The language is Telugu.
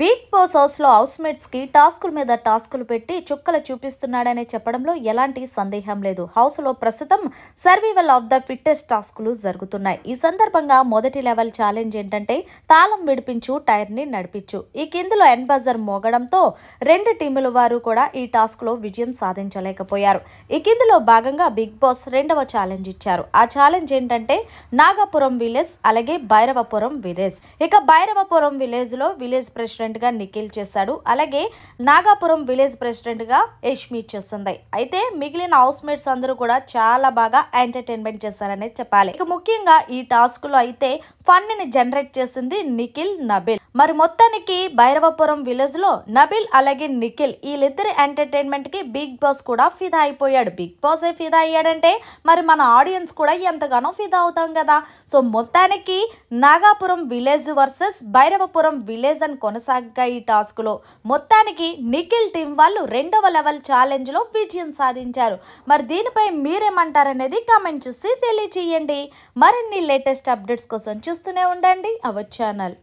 బిగ్ బాస్ హౌస్లో హౌస్మేట్స్కి టాస్కుల మీద టాస్కులు పెట్టి చుక్కలు చూపిస్తున్నాడనే చెప్పడంలో ఎలాంటి సందేహం లేదు హౌస్లో ప్రస్తుతం సర్వైవల్ ఆఫ్ ద ఫిట్టెస్ట్ టాస్కులు జరుగుతున్నాయి ఈ సందర్భంగా మొదటి లెవెల్ ఛాలెంజ్ ఏంటంటే తాళం విడిపించు టైర్ని నడిపించు ఈ కిందులో ఎన్బజర్ మోగడంతో రెండు టీముల వారు కూడా ఈ టాస్క్లో విజయం సాధించలేకపోయారు ఈ కిందులో భాగంగా బిగ్ బాస్ రెండవ ఛాలెంజ్ ఇచ్చారు ఆ ఛాలెంజ్ ఏంటంటే నాగాపురం విలేజ్ అలాగే భైరవపురం విలేజ్ ఇక భైరవపురం విలేజ్లో విలేజ్ ప్రెసిడెంట్ ప్రెసిడెంట్గా నిఖిల్ చేశాడు అలాగే నాగాపురం విలేజ్ ప్రెసిడెంట్గా మీట్ చేస్తుంది అయితే మిగిలిన హౌస్ మేట్స్ అందరూ కూడా చాలా బాగా ఎంటర్టైన్మెంట్ చేశారని చెప్పాలి ఇక ముఖ్యంగా ఈ టాస్క్ లో అయితే ఫండ్ ని జనరేట్ చేసింది నిఖిల్ నబిల్ మరి మొత్తానికి భైరవపురం విలేజ్ లో నబిల్ అలాగే నిఖిల్ వీళ్ళిద్దరి కి బిగ్ బాస్ కూడా ఫిదా అయిపోయాడు బిగ్ బాస్ ఏ ఫిదా అయ్యాడంటే మరి మన ఆడియన్స్ కూడా ఎంతగానో ఫిదా అవుతాం కదా సో మొత్తానికి Nagapuram village versus Bhairavapuram village అని కొనసాగి కొనసాగ్గా ఈ టాస్క్లో మొత్తానికి నిఖిల్ టీం వాళ్ళు రెండవ లెవెల్ ఛాలెంజ్లో విజయం సాధించారు మరి దీనిపై మీరేమంటారనేది కామెంట్ చేసి తెలియచేయండి మరిన్ని లేటెస్ట్ అప్డేట్స్ కోసం చూస్తూనే ఉండండి అవర్ ఛానల్